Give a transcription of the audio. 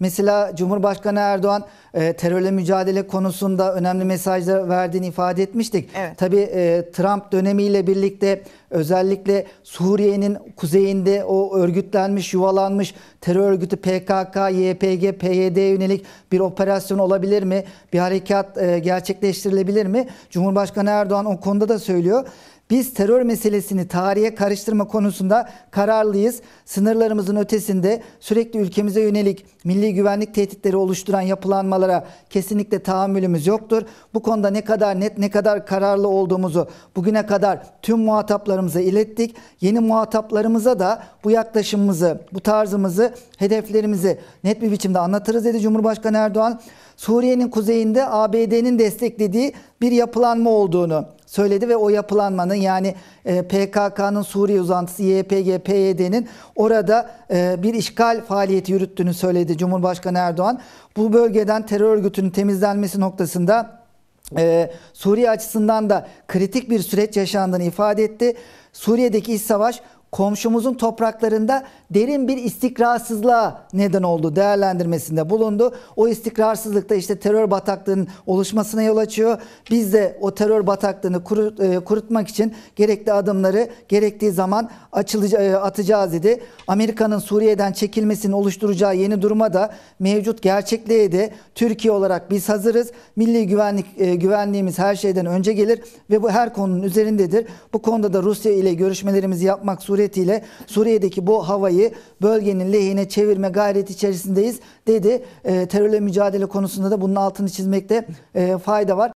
Mesela Cumhurbaşkanı Erdoğan e, terörle mücadele konusunda önemli mesajlar verdiğini ifade etmiştik. Evet. Tabii e, Trump dönemiyle birlikte özellikle Suriye'nin kuzeyinde o örgütlenmiş, yuvalanmış terör örgütü PKK, YPG, PYD yönelik bir operasyon olabilir mi? Bir harekat e, gerçekleştirilebilir mi? Cumhurbaşkanı Erdoğan o konuda da söylüyor. Biz terör meselesini tarihe karıştırma konusunda kararlıyız. Sınırlarımızın ötesinde sürekli ülkemize yönelik milli güvenlik tehditleri oluşturan yapılanmalara kesinlikle tahammülümüz yoktur. Bu konuda ne kadar net ne kadar kararlı olduğumuzu bugüne kadar tüm muhataplarımıza ilettik. Yeni muhataplarımıza da bu yaklaşımımızı, bu tarzımızı, hedeflerimizi net bir biçimde anlatırız dedi Cumhurbaşkanı Erdoğan. Suriye'nin kuzeyinde ABD'nin desteklediği bir yapılanma olduğunu söyledi ve o yapılanmanın yani e, PKK'nın Suriye uzantısı YPG, PYD'nin orada e, bir işgal faaliyeti yürüttüğünü söyledi Cumhurbaşkanı Erdoğan. Bu bölgeden terör örgütünün temizlenmesi noktasında e, Suriye açısından da kritik bir süreç yaşandığını ifade etti. Suriye'deki iç savaş komşumuzun topraklarında derin bir istikrarsızlığa neden oldu değerlendirmesinde bulundu. O istikrarsızlık da işte terör bataklığının oluşmasına yol açıyor. Biz de o terör bataklığını kurut, e, kurutmak için gerekli adımları gerektiği zaman açılıca, e, atacağız dedi. Amerika'nın Suriye'den çekilmesini oluşturacağı yeni duruma da mevcut gerçekliğe de Türkiye olarak biz hazırız. Milli güvenlik e, güvenliğimiz her şeyden önce gelir ve bu her konunun üzerindedir. Bu konuda da Rusya ile görüşmelerimizi yapmak Suriye suretiyle Suriye'deki bu havayı bölgenin lehine çevirme gayreti içerisindeyiz dedi. E, terörle mücadele konusunda da bunun altını çizmekte e, fayda var.